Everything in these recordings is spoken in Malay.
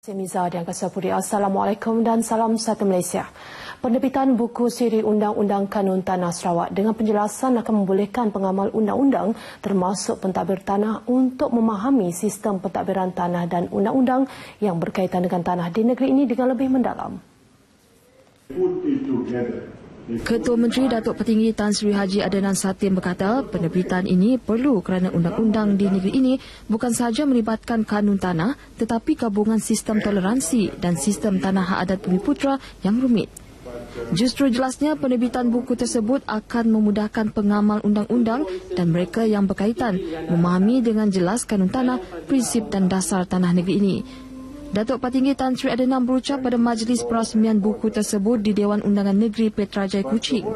Saya Miza di Angkasa Puri. Assalamualaikum dan salam satu Malaysia. Penerbitan buku siri Undang-Undang Kanun Tanah Sarawak dengan penjelasan akan membolehkan pengamal undang-undang termasuk pentadbir tanah untuk memahami sistem pentadbiran tanah dan undang-undang yang berkaitan dengan tanah di negeri ini dengan lebih mendalam. Ketua Menteri Datuk Petinggi Tan Sri Haji Adenan Satim berkata penerbitan ini perlu kerana undang-undang di negeri ini bukan sahaja melibatkan kanun tanah tetapi gabungan sistem toleransi dan sistem tanah hak adat Bumi Bumiputra yang rumit. Justru jelasnya penerbitan buku tersebut akan memudahkan pengamal undang-undang dan mereka yang berkaitan memahami dengan jelas kanun tanah, prinsip dan dasar tanah negeri ini. Datuk Patinggi Tan Sri Adenam berucap pada majlis perasmian buku tersebut di Dewan Undangan Negeri Petrajaya Kuching.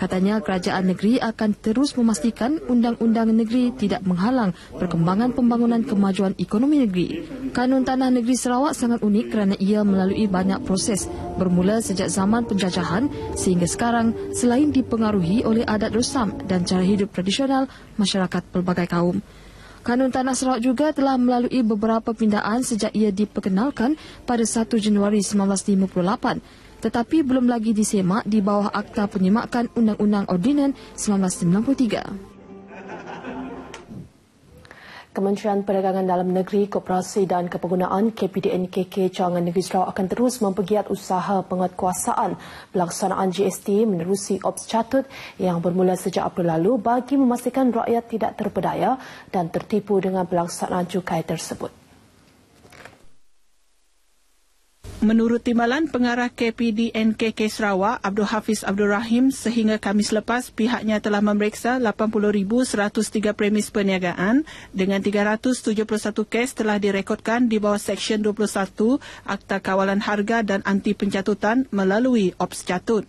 Katanya kerajaan negeri akan terus memastikan undang-undang negeri tidak menghalang perkembangan pembangunan kemajuan ekonomi negeri. Kanun Tanah Negeri Sarawak sangat unik kerana ia melalui banyak proses bermula sejak zaman penjajahan sehingga sekarang selain dipengaruhi oleh adat rosam dan cara hidup tradisional masyarakat pelbagai kaum. Kanun Tanah Sarawak juga telah melalui beberapa pindaan sejak ia diperkenalkan pada 1 Januari 1958 tetapi belum lagi disemak di bawah Akta Penyemakan Undang-Undang Ordinan 1993. Kementerian Perdagangan Dalam Negeri, Koperasi dan Kepenggunaan KPDNKK Cawangan Negeri Sarawak akan terus mempegiat usaha penguatkuasaan pelaksanaan GST menerusi Ops Catut yang bermula sejak April lalu bagi memastikan rakyat tidak terpedaya dan tertipu dengan pelaksanaan cukai tersebut. Menurut Timbalan Pengarah KPDNKK Sarawak, Abdul Hafiz Abdul Rahim, sehingga Kamis lepas pihaknya telah memeriksa 80,103 premis perniagaan dengan 371 kes telah direkodkan di bawah Seksyen 21 Akta Kawalan Harga dan Anti Pencatutan melalui Ops Catut.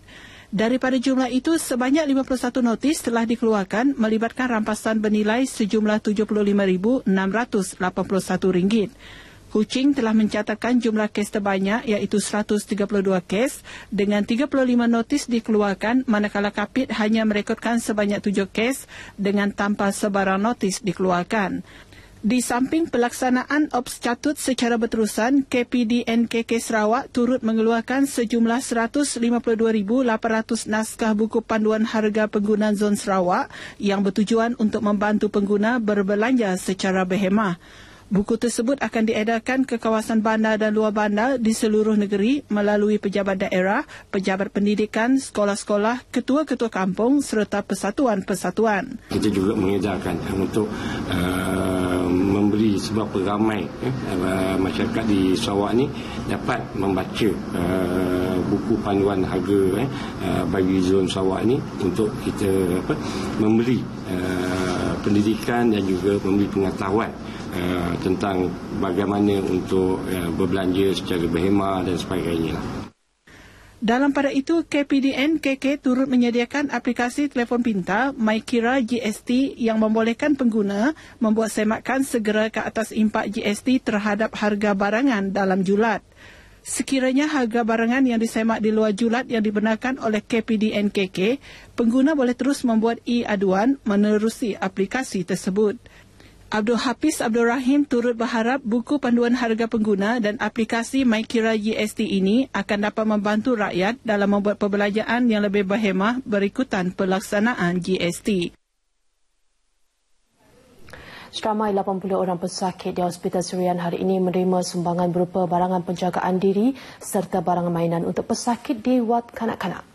Daripada jumlah itu, sebanyak 51 notis telah dikeluarkan melibatkan rampasan bernilai sejumlah RM75,681. Kuching telah mencatatkan jumlah kes terbanyak iaitu 132 kes dengan 35 notis dikeluarkan manakala Kapit hanya merekodkan sebanyak 7 kes dengan tanpa sebarang notis dikeluarkan. Di samping pelaksanaan ops catut secara berterusan, KPDNKK Sarawak turut mengeluarkan sejumlah 152,800 naskah buku panduan harga pengguna zon Sarawak yang bertujuan untuk membantu pengguna berbelanja secara berhemah. Buku tersebut akan diedarkan ke kawasan bandar dan luar bandar di seluruh negeri melalui pejabat daerah, pejabat pendidikan, sekolah-sekolah, ketua-ketua kampung serta persatuan-persatuan. Kita juga mengedarkan eh, untuk uh, memberi sebab ramai uh, masyarakat di Sarawak ini dapat membaca uh, buku panduan harga uh, bagi zon Sarawak ini untuk kita apa, memberi uh, pendidikan dan juga memberi pengetahuan Ah, tentang bagaimana untuk uh, berbelanja secara berhemah dan sebagainya. Lah. Dalam pada itu, KPDN KK turut menyediakan aplikasi telefon pintar MyKira GST yang membolehkan pengguna membuat semakan segera ke atas impak GST terhadap harga barangan dalam julat. Sekiranya harga barangan yang disemak di luar julat yang dibenarkan oleh KPDN KK, pengguna boleh terus membuat e-aduan menerusi aplikasi tersebut. Abdul Hafiz Abdul Rahim turut berharap buku panduan harga pengguna dan aplikasi MyKira GST ini akan dapat membantu rakyat dalam membuat perbelanjaan yang lebih berhemah berikutan pelaksanaan GST. Seramai 80 orang pesakit di Hospital Serian hari ini menerima sumbangan berupa barangan penjagaan diri serta barangan mainan untuk pesakit di wad kanak-kanak.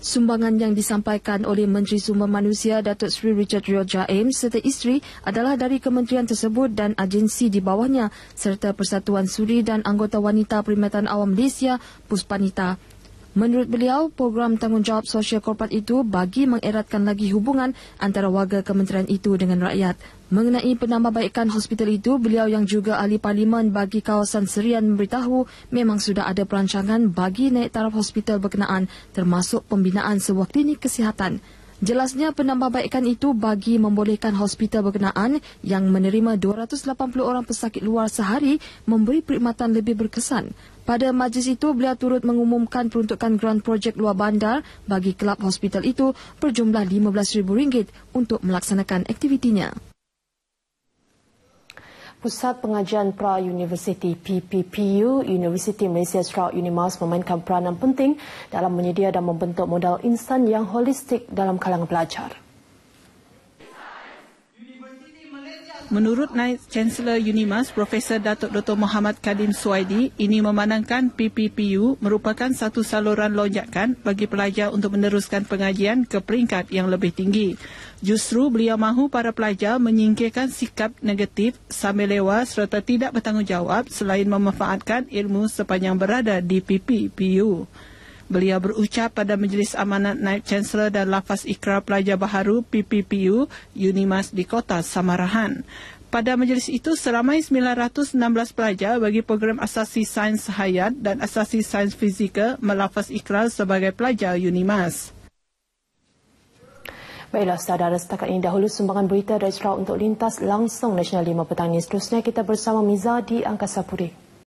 Sumbangan yang disampaikan oleh Menteri Sumber Manusia Datuk Sri Richard Rio Jaim, serta isteri adalah dari kementerian tersebut dan agensi di bawahnya serta Persatuan Suri dan Anggota Wanita Perkhidmatan Awam Malaysia Puspanita. Menurut beliau, program tanggungjawab sosial korporat itu bagi mengeratkan lagi hubungan antara warga kementerian itu dengan rakyat. Mengenai penambahbaikan hospital itu, beliau yang juga ahli parlimen bagi kawasan Serian memberitahu memang sudah ada perancangan bagi naik taraf hospital berkenaan termasuk pembinaan sebuah klinik kesihatan. Jelasnya penambahbaikan itu bagi membolehkan hospital berkenaan yang menerima 280 orang pesakit luar sehari memberi perkhidmatan lebih berkesan. Pada majlis itu, beliau turut mengumumkan peruntukan gran projek luar bandar bagi kelab hospital itu berjumlah RM15,000 untuk melaksanakan aktivitinya. Pusat Pengajian pra Universiti PPPU, Universiti Malaysia Sarawak Unimas memainkan peranan penting dalam menyedia dan membentuk modal insan yang holistik dalam kalangan pelajar. Menurut Naik Chancellor UNIMAS Profesor Datuk Dr Muhammad Kadim Suaidi, ini memandangkan PPPU merupakan satu saluran lonjakan bagi pelajar untuk meneruskan pengajian ke peringkat yang lebih tinggi. Justru beliau mahu para pelajar menyingkirkan sikap negatif sambil lewat serta tidak bertanggungjawab selain memanfaatkan ilmu sepanjang berada di PPPU. Beliau berucap pada Majlis Amanat Naib Chancellor dan Lafaz ikra Pelajar Baharu PPPU Unimas di Kota Samarahan. Pada majlis itu, seramai 916 pelajar bagi program asasi sains hayat dan asasi sains fizikal melafaz ikrar sebagai pelajar UNIMAS. Baiklah, saudara setakat ini dahulu sumbangan berita dari Sarawak untuk lintas langsung Nasional 5 Petang ini. Terusnya kita bersama Miza di Angkasa Puri.